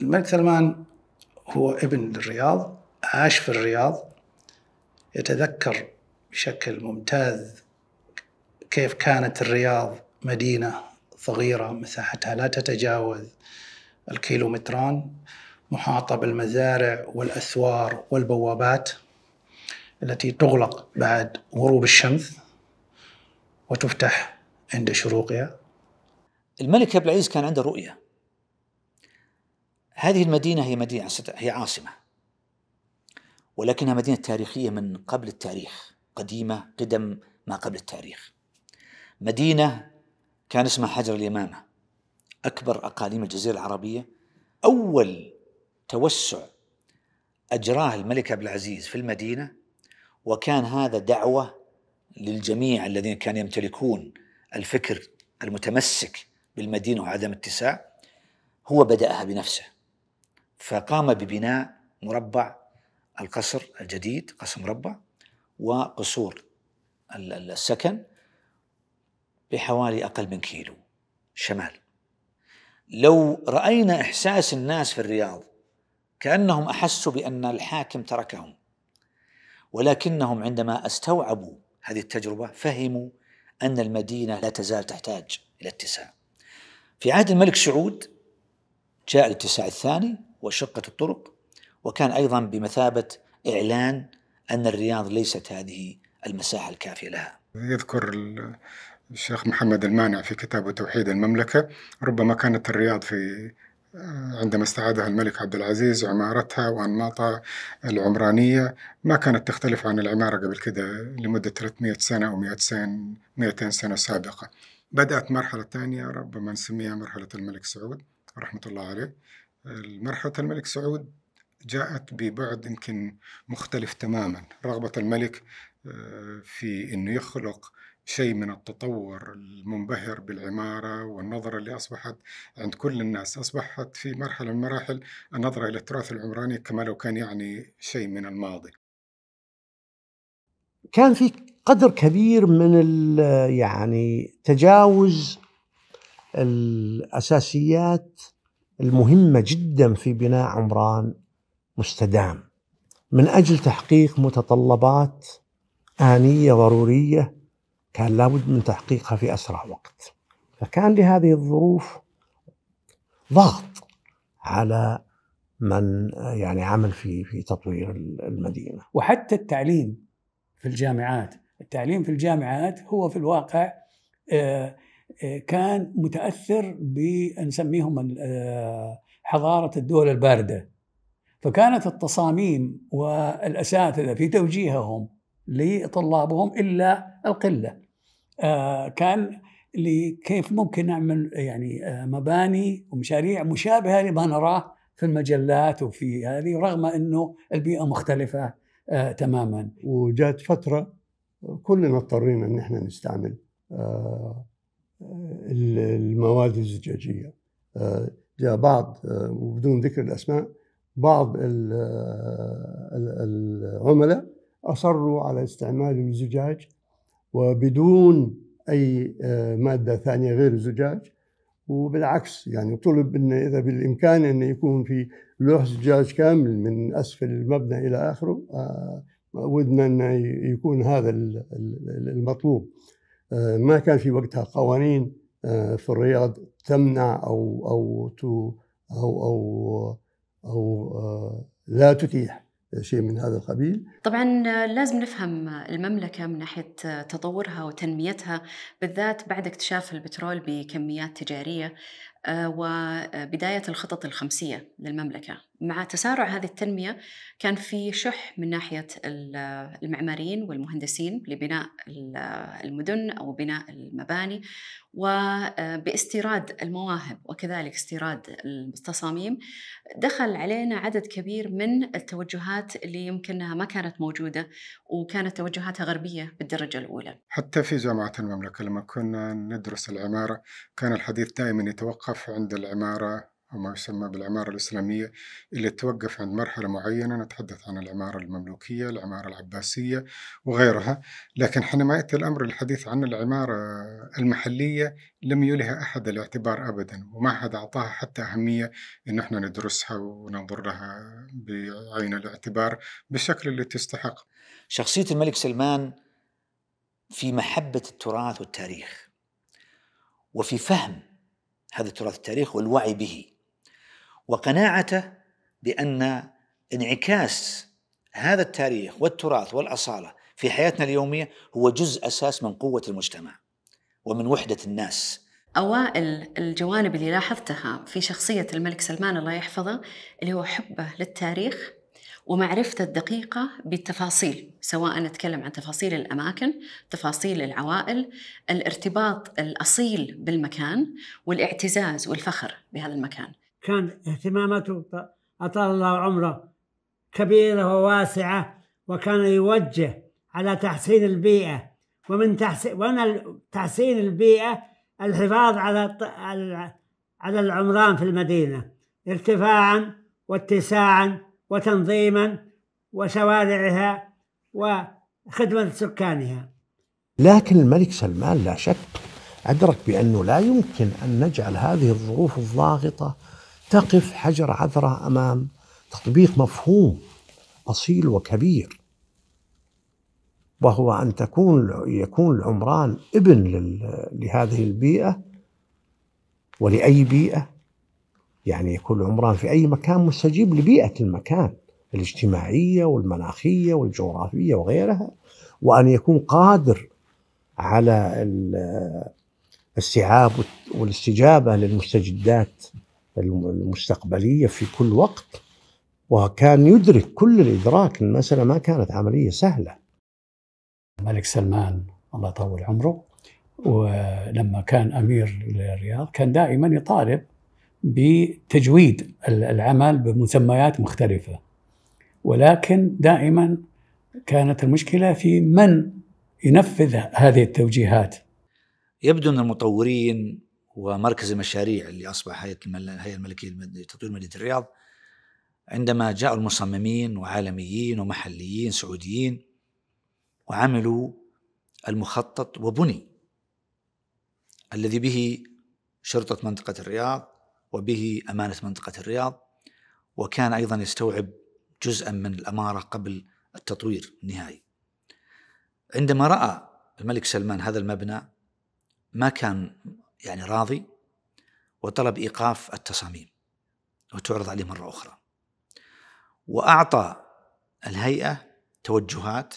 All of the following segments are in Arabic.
الملك سلمان هو ابن للرياض عاش في الرياض يتذكر بشكل ممتاز كيف كانت الرياض مدينة صغيرة مساحتها لا تتجاوز الكيلومتران محاطة بالمزارع والأسوار والبوابات التي تغلق بعد غروب الشمس وتفتح عند شروقها الملك عبد العزيز كان عنده رؤية هذه المدينة هي مدينة هي عاصمة ولكنها مدينة تاريخية من قبل التاريخ قديمة قدم ما قبل التاريخ مدينة كان اسمها حجر اليمامة أكبر أقاليم الجزيرة العربية أول توسع أجراه الملك عبد العزيز في المدينة وكان هذا دعوة للجميع الذين كانوا يمتلكون الفكر المتمسك بالمدينة وعدم اتساع هو بدأها بنفسه فقام ببناء مربع القصر الجديد قصر مربع وقصور السكن بحوالي أقل من كيلو شمال لو رأينا إحساس الناس في الرياض كأنهم أحسوا بأن الحاكم تركهم ولكنهم عندما استوعبوا هذه التجربة فهموا أن المدينة لا تزال تحتاج إلى اتساع في عهد الملك سعود جاء الاتساع الثاني وشقة الطرق وكان أيضا بمثابة إعلان أن الرياض ليست هذه المساحة الكافية لها يذكر الشيخ محمد المانع في كتابه توحيد المملكة ربما كانت الرياض في آه، عندما استعادها الملك عبد العزيز عمارتها وأنماطها العمرانية ما كانت تختلف عن العمارة قبل كده لمدة 300 سنة أو 200 سنة 200 سنة سابقة بدأت مرحلة ثانية ربما نسميها مرحلة الملك سعود رحمة الله عليه مرحلة الملك سعود جاءت ببعد يمكن مختلف تماما رغبة الملك آه، في أنه يخلق شيء من التطور المنبهر بالعمارة والنظرة اللي أصبحت عند كل الناس أصبحت في مرحلة من المراحل النظرة إلى التراث العمراني كما لو كان يعني شيء من الماضي كان في قدر كبير من يعني تجاوز الأساسيات المهمة جدا في بناء عمران مستدام من أجل تحقيق متطلبات آنية ضرورية كان لابد من تحقيقها في أسرع وقت فكان لهذه الظروف ضغط على من يعني عمل في في تطوير المدينه. وحتى التعليم في الجامعات، التعليم في الجامعات هو في الواقع آه، كان متاثر بنسميهم آه، حضاره الدول البارده فكانت التصاميم والاساتذه في توجيههم لطلابهم الا القله آه، كان لكيف ممكن نعمل يعني آه، مباني ومشاريع مشابهه لما نراه في المجلات وفي هذه رغم انه البيئه مختلفه تماما وجات فتره كلنا اضطرينا ان احنا نستعمل المواد الزجاجية آه، جاء بعض آه، وبدون ذكر الأسماء بعض آه، العملاء أصروا على استعمال الزجاج وبدون أي مادة ثانية غير الزجاج وبالعكس يعني طلب أن إذا بالإمكان أن يكون في لوح زجاج كامل من أسفل المبنى إلى آخره ودنا أن يكون هذا المطلوب آه، ما كان في وقتها قوانين آه، في الرياض تمنع او او تو او او او آه، لا تتيح شيء من هذا القبيل طبعا لازم نفهم المملكة من ناحية تطورها وتنميتها بالذات بعد اكتشاف البترول بكميات تجارية وبداية الخطط الخمسية للمملكة مع تسارع هذه التنمية كان في شح من ناحية المعماريين والمهندسين لبناء المدن أو بناء المباني وباستيراد المواهب وكذلك استيراد التصاميم دخل علينا عدد كبير من التوجهات اللي يمكنها ما كانت موجودة وكانت توجهاتها غربية بالدرجة الأولى حتى في جامعة المملكة لما كنا ندرس العمارة كان الحديث دائما يتوقف توقف عند العمارة أو ما يسمى بالعمارة الإسلامية اللي توقف عند مرحلة معينة نتحدث عن العمارة المملوكية العمارة العباسية وغيرها لكن حينما يأتي الأمر الحديث عن العمارة المحلية لم يلها أحد الاعتبار أبدا وما أحد أعطاها حتى أهمية أن احنا ندرسها وننظر لها بعين الاعتبار بالشكل اللي تستحق شخصية الملك سلمان في محبة التراث والتاريخ وفي فهم هذا التراث التاريخ والوعي به وقناعته بأن انعكاس هذا التاريخ والتراث والأصالة في حياتنا اليومية هو جزء أساس من قوة المجتمع ومن وحدة الناس أوائل الجوانب اللي لاحظتها في شخصية الملك سلمان الله يحفظه اللي هو حبه للتاريخ ومعرفته الدقيقة بالتفاصيل سواء نتكلم عن تفاصيل الأماكن تفاصيل العوائل الارتباط الأصيل بالمكان والاعتزاز والفخر بهذا المكان كان اهتماماته أطال الله عمره كبيرة وواسعة وكان يوجه على تحسين البيئة ومن تحسين ومن تحسين البيئة الحفاظ على على العمران في المدينة ارتفاعا واتساعا وتنظيما وشوارعها وخدمة سكانها لكن الملك سلمان لا شك أدرك بأنه لا يمكن أن نجعل هذه الظروف الضاغطة تقف حجر عذرة أمام تطبيق مفهوم أصيل وكبير وهو أن تكون يكون العمران ابن لهذه البيئة ولأي بيئة يعني يكون العمران في أي مكان مستجيب لبيئة المكان الاجتماعية والمناخية والجغرافية وغيرها وأن يكون قادر على الاستيعاب والاستجابة للمستجدات المستقبلية في كل وقت وكان يدرك كل الإدراك المسألة ما كانت عملية سهلة الملك سلمان الله يطول عمره ولما كان أمير للرياض كان دائما يطالب بتجويد العمل بمسميات مختلفه ولكن دائما كانت المشكله في من ينفذ هذه التوجيهات يبدو ان المطورين ومركز المشاريع اللي اصبح هيئه الهيئه الملكيه لتطوير مدينه الرياض عندما جاءوا المصممين وعالميين ومحليين سعوديين وعملوا المخطط وبني الذي به شرطه منطقه الرياض وبه أمانة منطقة الرياض وكان أيضا يستوعب جزءا من الأمارة قبل التطوير النهائي عندما رأى الملك سلمان هذا المبنى ما كان يعني راضي وطلب إيقاف التصاميم وتعرض عليه مرة أخرى وأعطى الهيئة توجهات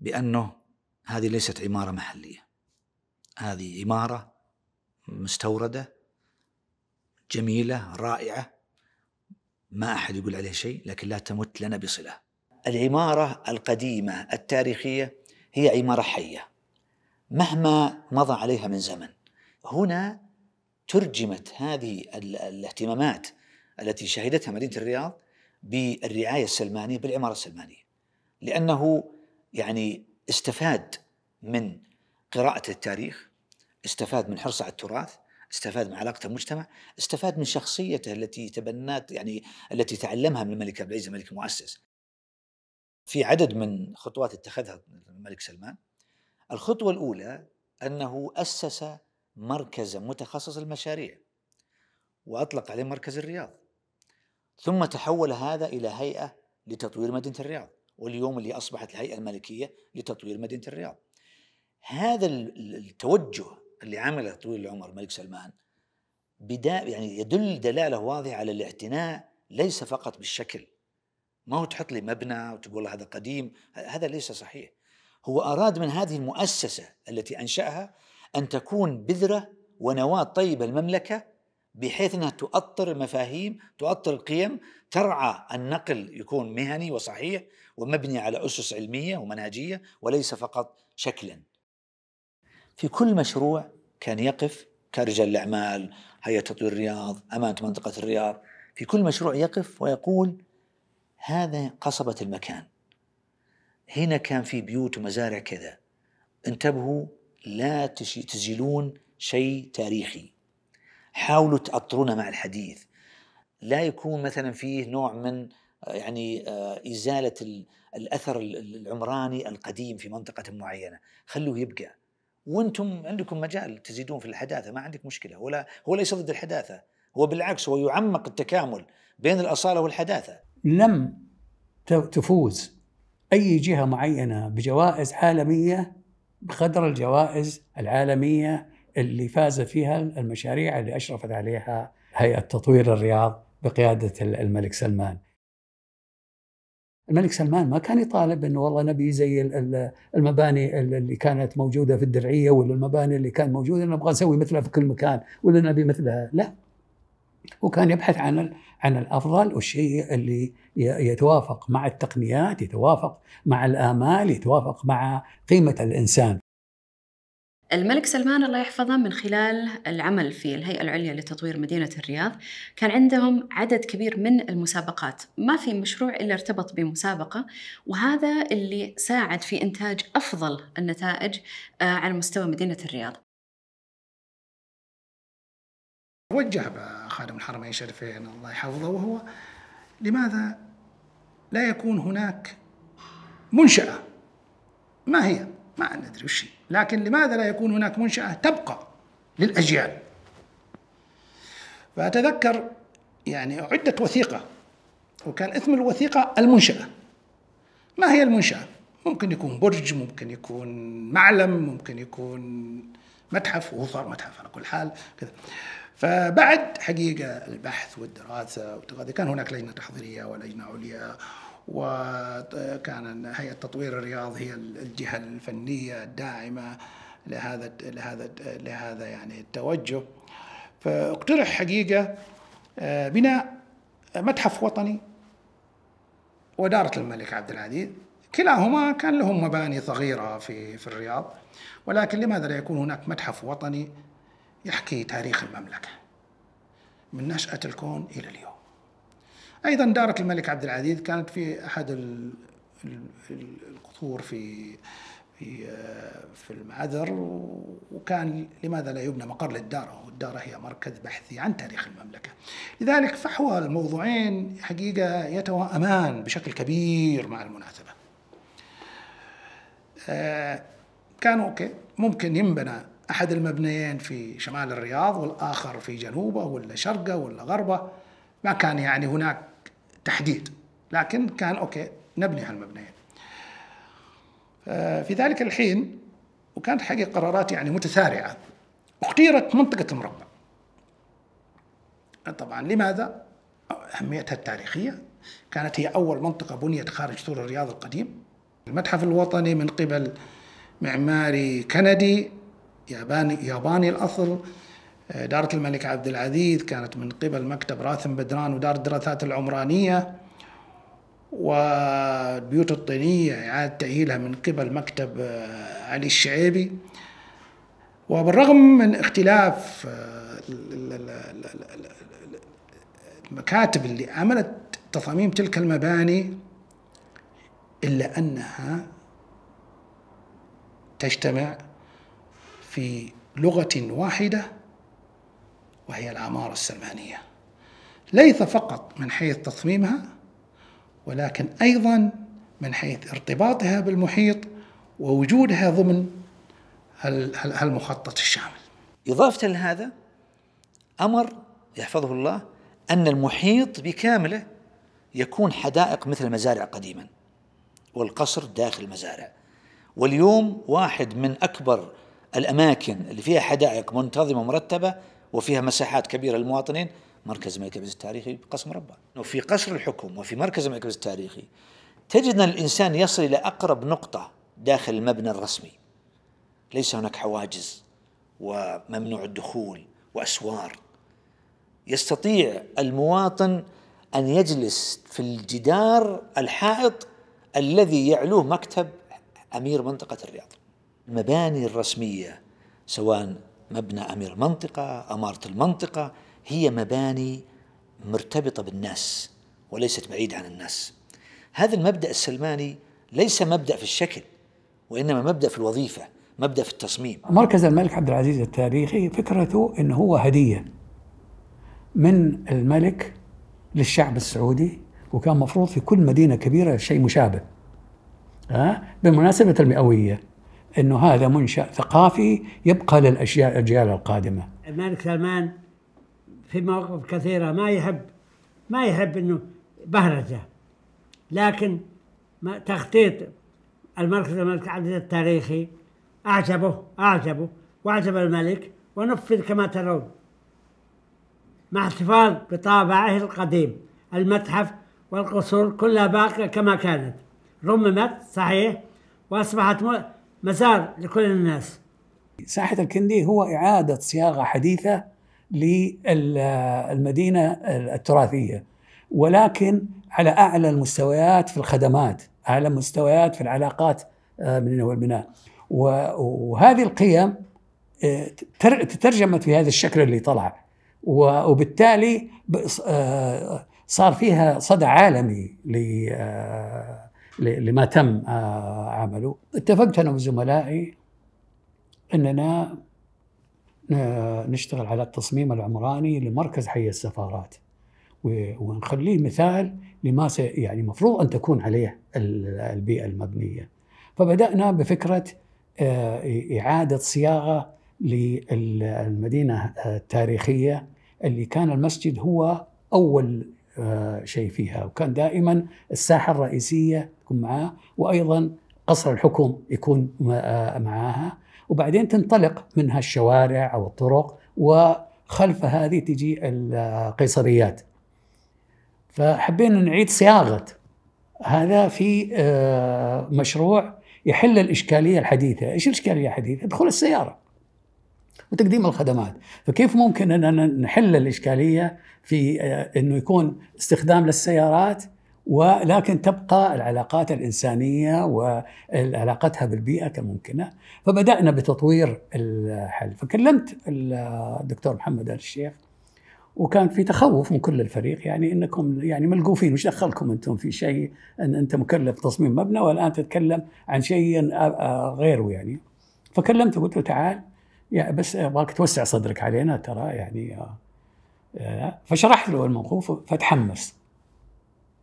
بأنه هذه ليست عمارة محلية هذه عمارة مستوردة جميلة رائعة ما أحد يقول عليها شيء لكن لا تمت لنا بصلة العمارة القديمة التاريخية هي عمارة حية مهما مضى عليها من زمن هنا ترجمت هذه الاهتمامات التي شهدتها مدينة الرياض بالرعاية السلمانية بالعمارة السلمانية لأنه يعني استفاد من قراءة التاريخ استفاد من حرصه على التراث استفاد من علاقته بالمجتمع استفاد من شخصيته التي تبنات يعني التي تعلمها من الملك عبد العزيز الملك المؤسس في عدد من خطوات اتخذها الملك سلمان الخطوة الأولى أنه أسس مركز متخصص المشاريع وأطلق عليه مركز الرياض ثم تحول هذا إلى هيئة لتطوير مدينة الرياض واليوم اللي أصبحت الهيئة الملكية لتطوير مدينة الرياض هذا التوجه اللي عمله طويل العمر الملك سلمان بدا يعني يدل دلاله واضحه على الاعتناء ليس فقط بالشكل ما هو تحط لي مبنى وتقول هذا قديم هذا ليس صحيح هو اراد من هذه المؤسسه التي انشاها ان تكون بذره ونواه طيبه المملكه بحيث انها تؤطر المفاهيم، تؤطر القيم، ترعى النقل يكون مهني وصحيح ومبني على اسس علميه ومنهجيه وليس فقط شكلا. في كل مشروع كان يقف كرجال الاعمال هيئه تطوير الرياض امانه منطقه الرياض في كل مشروع يقف ويقول هذا قصبه المكان هنا كان في بيوت ومزارع كذا انتبهوا لا تزيلون شيء تاريخي حاولوا تأطرونه مع الحديث لا يكون مثلا فيه نوع من آه، يعني آه، إزالة الأثر العمراني القديم في منطقة معينة خلوه يبقى وانتم عندكم مجال تزيدون في الحداثه ما عندك مشكله ولا هو ليس ضد الحداثه هو بالعكس هو يعمق التكامل بين الاصاله والحداثه لم تفوز اي جهه معينه بجوائز عالميه بقدر الجوائز العالميه اللي فاز فيها المشاريع اللي اشرفت عليها هيئه تطوير الرياض بقياده الملك سلمان الملك سلمان ما كان يطالب انه والله نبي زي المباني اللي كانت موجوده في الدرعيه ولا المباني اللي كانت موجوده نبغى نسوي مثلها في كل مكان ولا نبي مثلها لا وكان يبحث عن عن الافضل والشيء اللي يتوافق مع التقنيات يتوافق مع الامال يتوافق مع قيمه الانسان الملك سلمان الله يحفظه من خلال العمل في الهيئة العليا لتطوير مدينة الرياض كان عندهم عدد كبير من المسابقات ما في مشروع إلا ارتبط بمسابقة وهذا اللي ساعد في إنتاج أفضل النتائج آه، على مستوى مدينة الرياض وجه خادم الحرمين الشريفين الله يحفظه وهو لماذا لا يكون هناك منشأة ما هي ما ندري وش لكن لماذا لا يكون هناك منشأة تبقى للأجيال فأتذكر يعني عدة وثيقة وكان اسم الوثيقة المنشأة ما هي المنشأة؟ ممكن يكون برج ممكن يكون معلم ممكن يكون متحف وهو صار متحف على كل حال كذا فبعد حقيقة البحث والدراسة كان هناك لجنة تحضيرية ولجنة عليا وكان هيئه تطوير الرياض هي الجهه الفنيه الداعمه لهذا لهذا لهذا يعني التوجه فاقترح حقيقه آه، بناء متحف وطني ودارة الملك عبد العزيز كلاهما كان لهم مباني صغيرة في في الرياض ولكن لماذا لا يكون هناك متحف وطني يحكي تاريخ المملكة من نشأة الكون إلى اليوم أيضا دارة الملك عبد العزيز كانت في أحد القصور في في آه، في المعذر وكان لماذا لا يبنى مقر للدارة والدارة هي مركز بحثي عن تاريخ المملكة لذلك فحوى الموضوعين حقيقة يتوائمان بشكل كبير مع المناسبة آه، كان أوكي ممكن ينبنى أحد المبنيين في شمال الرياض والآخر في جنوبه ولا شرقه ولا غربه ما كان يعني هناك تحديد لكن كان اوكي نبني هالمبنيين آه، في ذلك الحين وكانت حقيقة قرارات يعني متسارعة اختيرت منطقة المربع طبعا لماذا؟ أهميتها التاريخية كانت هي أول منطقة بنيت خارج سور الرياض القديم المتحف الوطني من قبل معماري كندي ياباني ياباني الأصل إدارة آه، الملك عبد العزيز كانت من قبل مكتب راسم بدران ودار الدراسات العمرانية والبيوت الطينية إعادة تأهيلها من قبل مكتب آه، علي الشعيبي وبالرغم من اختلاف آه، المكاتب اللي عملت تصاميم تلك المباني إلا أنها تجتمع في لغة واحدة وهي العمارة السلمانية ليس فقط من حيث تصميمها ولكن أيضا من حيث ارتباطها بالمحيط ووجودها ضمن المخطط الشامل إضافة لهذا أمر يحفظه الله أن المحيط بكامله يكون حدائق مثل المزارع قديما والقصر داخل المزارع واليوم واحد من أكبر الأماكن اللي فيها حدائق منتظمة ومرتبة وفيها مساحات كبيرة للمواطنين مركز الملك عبد التاريخي قصر مربع وفي قصر الحكم وفي مركز الملك عبد التاريخي تجد أن الإنسان يصل إلى أقرب نقطة داخل المبنى الرسمي ليس هناك حواجز وممنوع الدخول وأسوار يستطيع المواطن أن يجلس في الجدار الحائط الذي يعلوه مكتب أمير منطقة الرياض المباني الرسمية سواء مبنى أمير المنطقة أمارة المنطقة هي مباني مرتبطة بالناس وليست بعيدة عن الناس هذا المبدأ السلماني ليس مبدأ في الشكل وإنما مبدأ في الوظيفة مبدأ في التصميم مركز الملك عبد العزيز التاريخي فكرته أنه هو هدية من الملك للشعب السعودي وكان مفروض في كل مدينة كبيرة شيء مشابه ها بمناسبة المئوية انه هذا منشا ثقافي يبقى للاشياء الاجيال القادمه الملك سلمان في مواقف كثيره ما يحب ما يحب انه بهرجه لكن تخطيط المركز الملك عبد التاريخي اعجبه اعجبه واعجب الملك ونفذ كما ترون مع احتفاظ بطابعه القديم المتحف والقصور كلها باقيه كما كانت رممت صحيح واصبحت مزار لكل الناس ساحة الكندي هو إعادة صياغة حديثة للمدينة التراثية ولكن على أعلى المستويات في الخدمات أعلى المستويات في العلاقات بيننا آه، والبناء وهذه القيم آه، تترجمت في هذا الشكل اللي طلع وبالتالي آه، صار فيها صدى عالمي لما تم آه، عمله اتفقت انا وزملائي اننا نشتغل على التصميم العمراني لمركز حي السفارات ونخليه مثال لما يعني المفروض ان تكون عليه البيئه المبنيه فبدانا بفكره آه، اعاده صياغه للمدينه التاريخيه اللي كان المسجد هو اول شيء فيها وكان دائما الساحة الرئيسية تكون معاه وأيضا قصر الحكم يكون معاها وبعدين تنطلق منها الشوارع أو الطرق وخلف هذه تجي القيصريات فحبينا نعيد صياغة هذا في آه، مشروع يحل الإشكالية الحديثة إيش الإشكالية الحديثة؟ دخول السيارة وتقديم الخدمات فكيف ممكن أننا نحل الإشكالية في آه، أنه يكون استخدام للسيارات ولكن تبقى العلاقات الإنسانية وعلاقتها بالبيئة كممكنة فبدأنا بتطوير الحل فكلمت الدكتور محمد آل الشيخ وكان في تخوف من كل الفريق يعني انكم يعني ملقوفين وش دخلكم انتم في شيء ان انت مكلف تصميم مبنى والان تتكلم عن شيء آه، آه، غيره يعني فكلمته قلت له تعال يعني بس ابغاك توسع صدرك علينا ترى يعني آه، آه، فشرحت له الموقف فتحمس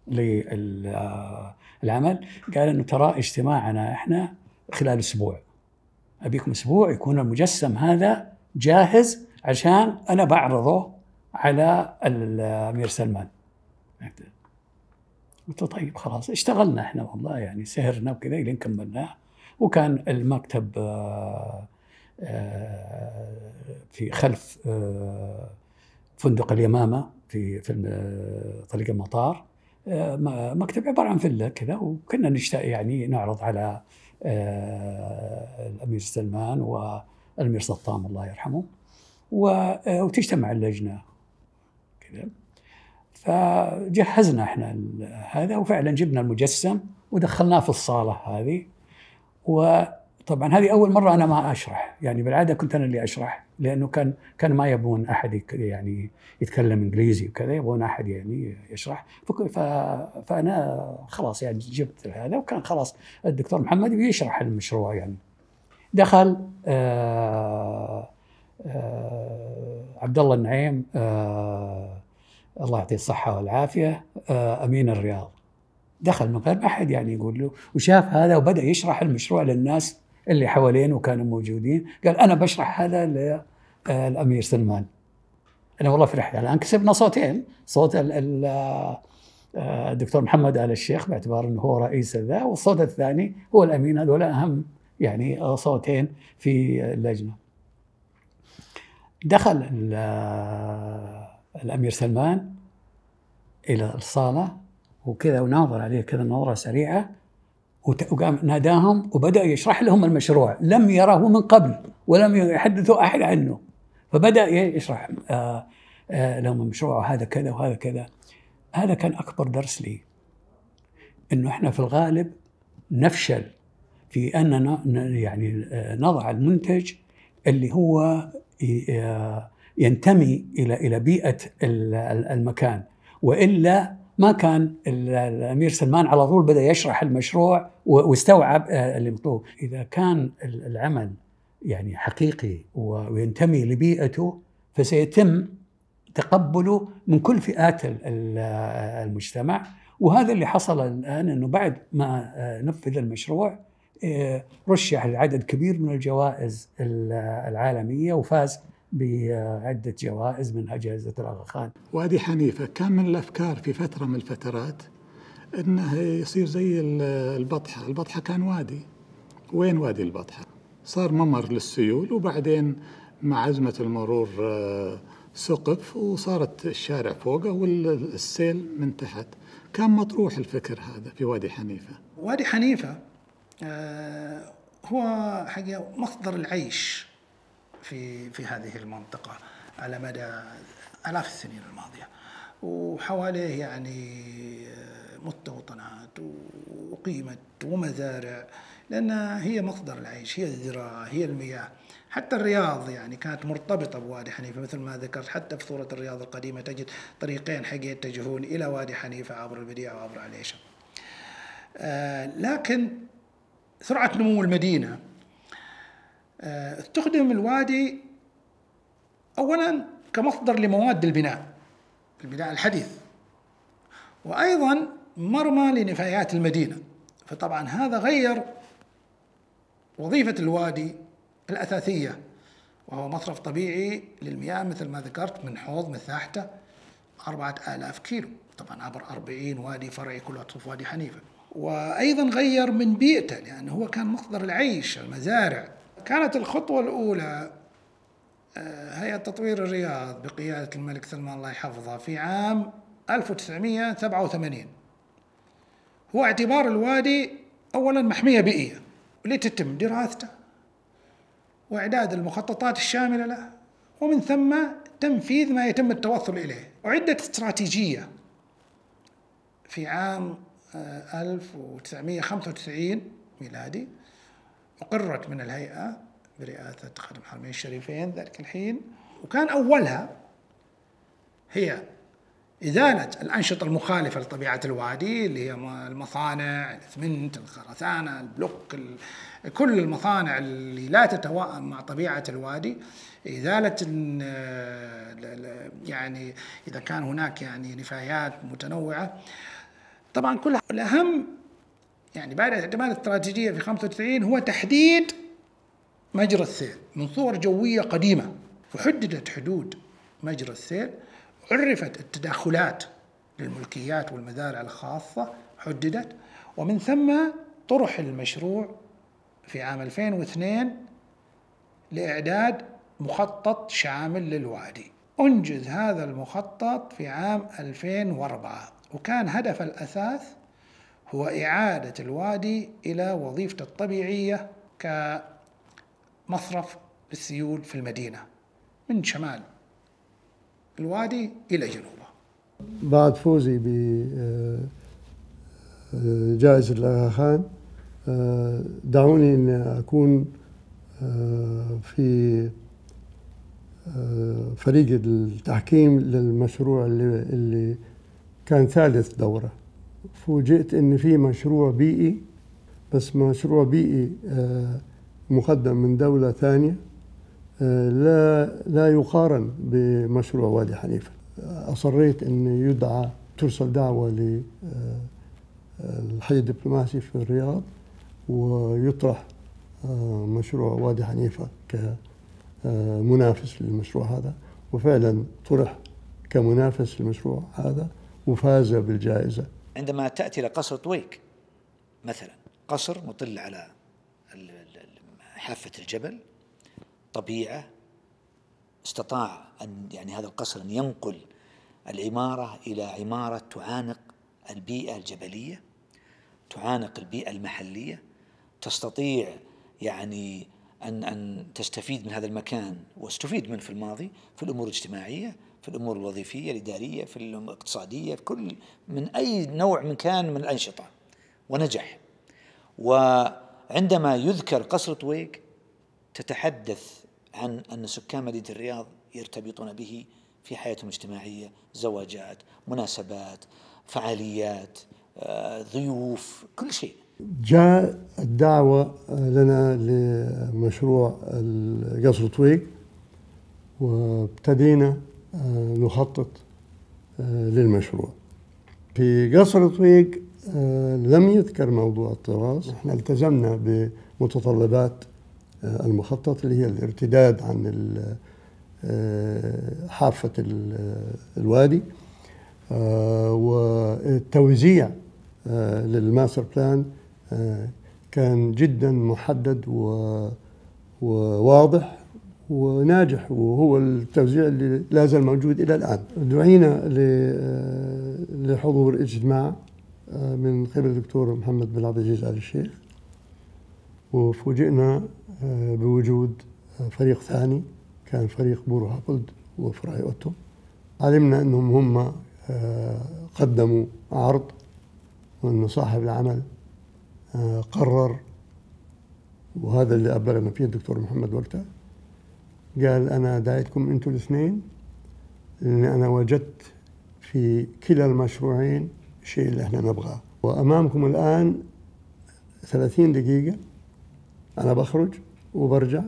للعمل قال انه ترى اجتماعنا احنا خلال اسبوع ابيكم اسبوع يكون المجسم هذا جاهز عشان انا بعرضه على الامير سلمان قلت له طيب خلاص اشتغلنا احنا والله يعني سهرنا وكذا لين كملناه وكان المكتب آه آه، في خلف آه، فندق اليمامه في في آه، طريق المطار مكتب عباره عن فيلا كذا وكنا نشتاق يعني نعرض على الامير سلمان والامير سطام الله يرحمه وتجتمع اللجنه كذا فجهزنا احنا هذا وفعلا جبنا المجسم ودخلناه في الصاله هذه و طبعا هذه اول مره انا ما اشرح يعني بالعاده كنت انا اللي اشرح لانه كان كان ما يبون احد يعني يتكلم انجليزي وكذا يبون احد يعني يشرح فانا خلاص يعني جبت هذا وكان خلاص الدكتور محمد بيشرح المشروع يعني دخل آه آه عبد الله النعيم آه الله يعطيه الصحه والعافيه آه امين الرياض دخل من غير ما احد يعني يقول له وشاف هذا وبدا يشرح المشروع للناس اللي حوالينه كانوا موجودين قال انا بشرح هذا للامير آه، سلمان انا والله فرحت الان يعني كسبنا صوتين صوت الدكتور آه، آه، محمد ال الشيخ باعتبار انه هو رئيس ذا والصوت الثاني هو الامين هذول اهم يعني صوتين في اللجنه دخل الامير سلمان الى الصاله وكذا وناظر عليه كذا نظره سريعه وقام ناداهم وبدا يشرح لهم المشروع لم يره من قبل ولم يحدثوا احد عنه فبدا يشرح آه، آه، لهم المشروع هذا كذا وهذا كذا هذا كان اكبر درس لي انه احنا في الغالب نفشل في اننا يعني آه، نضع المنتج اللي هو ينتمي الى الى بيئه المكان والا ما كان الامير سلمان على طول بدا يشرح المشروع واستوعب آه، اللي مطلوب، اذا كان العمل يعني حقيقي وينتمي لبيئته فسيتم تقبله من كل فئات المجتمع وهذا اللي حصل الان انه بعد ما آه، نفذ المشروع آه، رشح لعدد كبير من الجوائز العالميه وفاز بعدة جوائز منها جائزة الأغا خان وادي حنيفة كان من الأفكار في فترة من الفترات أنه يصير زي البطحة البطحة كان وادي وين وادي البطحة صار ممر للسيول وبعدين مع أزمة المرور آه، سقف وصارت الشارع فوقه والسيل من تحت كان مطروح الفكر هذا في وادي حنيفة وادي حنيفة آه، هو حقيقة مصدر العيش في في هذه المنطقة على مدى آلاف السنين الماضية وحواليه يعني آه، مستوطنات وقيمة ومزارع لأنها هي مصدر العيش هي الزراعة هي المياه حتى الرياض يعني كانت مرتبطة بوادي حنيفة مثل ما ذكرت حتى في صورة الرياض القديمة تجد طريقين حق يتجهون إلى وادي حنيفة عبر البديع وعبر عليشة آه لكن سرعة نمو المدينة استخدم آه، الوادي أولا كمصدر لمواد البناء البناء الحديث وأيضا مرمى لنفايات المدينة فطبعا هذا غير وظيفة الوادي الأساسية وهو مصرف طبيعي للمياه مثل ما ذكرت من حوض مساحته أربعة آلاف كيلو طبعا عبر أربعين وادي فرعي كلها تصف وادي حنيفة وأيضا غير من بيئته لأنه هو كان مصدر العيش المزارع كانت الخطوة الأولى آه، هيئة تطوير الرياض بقيادة الملك سلمان الله يحفظه في عام 1987 هو اعتبار الوادي أولا محمية بيئية لتتم دراسته وإعداد المخططات الشاملة له ومن ثم تنفيذ ما يتم التوصل إليه أعدت استراتيجية في عام 1995 آه، ميلادي أقرت من الهيئة برئاسة خادم الحرمين الشريفين ذلك الحين وكان أولها هي إزالة الأنشطة المخالفة لطبيعة الوادي اللي هي المصانع الإسمنت الخرسانة البلوك كل المصانع اللي لا تتوائم مع طبيعة الوادي إزالة يعني إذا كان هناك يعني نفايات متنوعة طبعا كل الأهم يعني بعد الاعتماد الاستراتيجية في 95 هو تحديد مجرى السيل من صور جوية قديمة فحددت حدود مجرى السيل عرفت التداخلات للملكيات والمزارع الخاصة حددت ومن ثم طرح المشروع في عام 2002 لإعداد مخطط شامل للوادي أنجز هذا المخطط في عام 2004 وكان هدف الأساس هو إعادة الوادي إلى وظيفته الطبيعية كمصرف للسيول في المدينة من شمال الوادي إلى جنوبه بعد فوزي بجائزة آه، الأغا خان آه، دعوني أن أكون آه، في فريق التحكيم للمشروع اللي كان ثالث دوره فوجئت ان في مشروع بيئي بس مشروع بيئي آه، مقدم من دولة ثانية آه، لا لا يقارن بمشروع وادي حنيفة أصريت أن يدعى ترسل دعوة للحي آه، الدبلوماسي في الرياض ويطرح مشروع وادي حنيفة كمنافس للمشروع هذا وفعلا طرح كمنافس للمشروع هذا وفاز بالجائزة عندما تأتي إلى قصر طويق مثلا قصر مطل على حافة الجبل طبيعة استطاع أن يعني هذا القصر أن ينقل العمارة إلى عمارة تعانق البيئة الجبلية تعانق البيئة المحلية تستطيع يعني أن أن تستفيد من هذا المكان واستفيد منه في الماضي في الأمور الاجتماعية في الامور الوظيفيه الاداريه في الاقتصاديه في كل من اي نوع من كان من الانشطه ونجح وعندما يذكر قصر طويق تتحدث عن ان سكان مدينه الرياض يرتبطون به في حياتهم الاجتماعيه زواجات مناسبات فعاليات آه، ضيوف كل شيء جاء الدعوة آه، لنا لمشروع قصر طويق وابتدينا آه، نخطط آه، للمشروع في قصر طويق آه، لم يذكر موضوع الطراز احنا التزمنا بمتطلبات المخطط اللي هي الارتداد عن حافة الوادي والتوزيع للماستر بلان كان جدا محدد وواضح وناجح وهو التوزيع اللي لا زال موجود الى الان. دعينا لحضور اجتماع آه، من قبل الدكتور محمد بن عبد العزيز ال الشيخ وفوجئنا آه، بوجود آه، فريق ثاني كان فريق بورو هابلد وفراي اوتو علمنا انهم هم قدموا عرض وانه صاحب العمل قرر وهذا اللي ابلغنا فيه الدكتور محمد وقتها قال أنا دعيتكم أنتم الاثنين لأن أنا وجدت في كلا المشروعين الشيء اللي احنا نبغاه وأمامكم الآن 30 دقيقة أنا بخرج وبرجع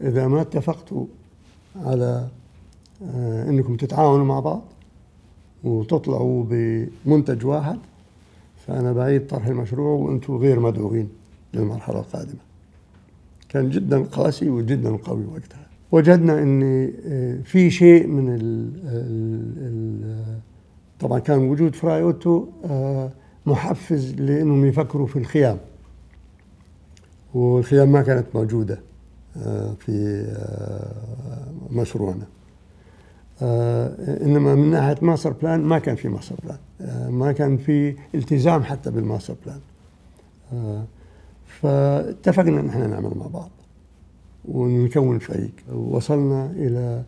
إذا ما اتفقتوا على آه، أنكم تتعاونوا مع بعض وتطلعوا بمنتج واحد فأنا بعيد طرح المشروع وأنتم غير مدعوين للمرحلة القادمة كان جدا قاسي وجدا قوي وقتها وجدنا ان آه، في شيء من الـ الـ طبعا كان وجود فرايوتو آه، محفز لانهم يفكروا في الخيام والخيام ما كانت موجوده آه، في مشروعنا انما من ناحيه ماستر بلان ما كان في ماستر بلان ما كان في التزام حتى بالماستر بلان فاتفقنا ان احنا نعمل مع بعض ونكون فريق وصلنا الى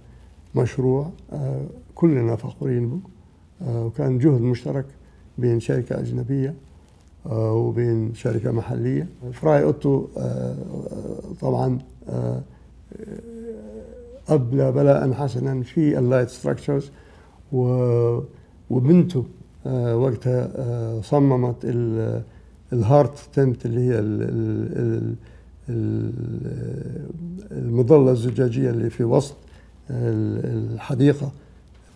مشروع آه، كلنا فخورين به آه، وكان جهد مشترك بين شركه اجنبيه آه، وبين شركه محليه فراي اوتو طبعا ابلى بلاء حسنا في اللايت ستراكشرز وبنته وقتها صممت الهارت تنت اللي هي الـ الـ الـ المظلة الزجاجية اللي في وسط الحديقة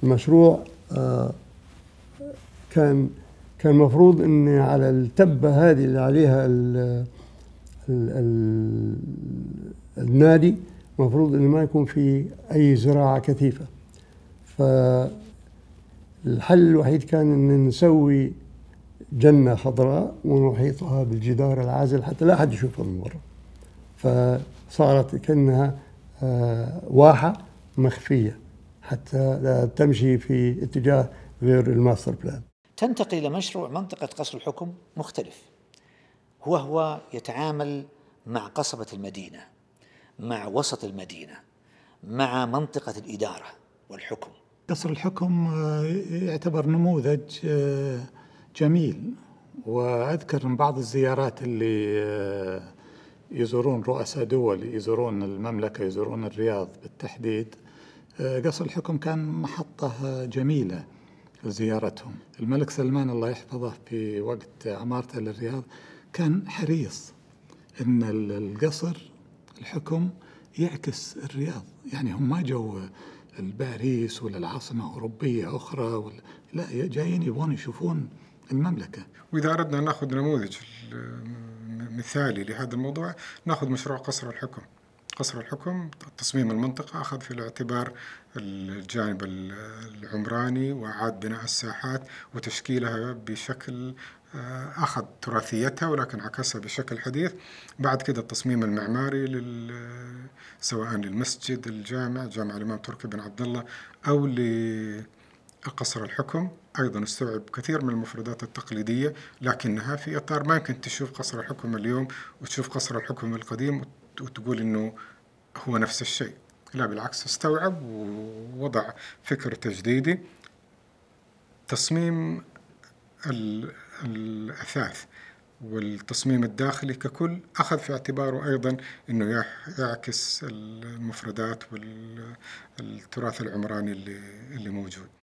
المشروع آه، كان كان المفروض ان على التبه هذه اللي عليها الـ الـ النادي المفروض ان ما يكون في اي زراعه كثيفه فالحل الوحيد كان ان نسوي جنة خضراء ونحيطها بالجدار العازل حتى لا أحد يشوفها من برا فصارت كأنها آه، واحة مخفية حتى لا تمشي في اتجاه غير الماستر بلان تنتقل إلى مشروع منطقة قصر الحكم مختلف وهو يتعامل مع قصبة المدينة مع وسط المدينة مع منطقة الإدارة والحكم قصر الحكم آه، يعتبر نموذج آه، جميل واذكر من بعض الزيارات اللي آه، يزورون رؤساء دول يزورون المملكه يزورون الرياض بالتحديد آه، قصر الحكم كان محطه جميله لزيارتهم الملك سلمان الله يحفظه في وقت عمارته للرياض كان حريص ان القصر الحكم يعكس الرياض يعني هم ما جو الباريس ولا العاصمه اوروبيه اخرى ولا لا جايين يبغون يشوفون المملكة وإذا أردنا نأخذ نموذج مثالي لهذا الموضوع نأخذ مشروع قصر الحكم قصر الحكم تصميم المنطقة أخذ في الاعتبار الجانب العمراني وإعاد بناء الساحات وتشكيلها بشكل آه، أخذ تراثيتها ولكن عكسها بشكل حديث بعد كده التصميم المعماري لل... سواء للمسجد الجامع جامع الإمام تركي بن عبد الله أو ل قصر الحكم ايضا استوعب كثير من المفردات التقليديه لكنها في اطار ما يمكن تشوف قصر الحكم اليوم وتشوف قصر الحكم القديم وتقول انه هو نفس الشيء لا بالعكس استوعب ووضع فكر تجديدي تصميم الاثاث والتصميم الداخلي ككل أخذ في اعتباره أيضا أنه يعكس المفردات والتراث العمراني اللي موجود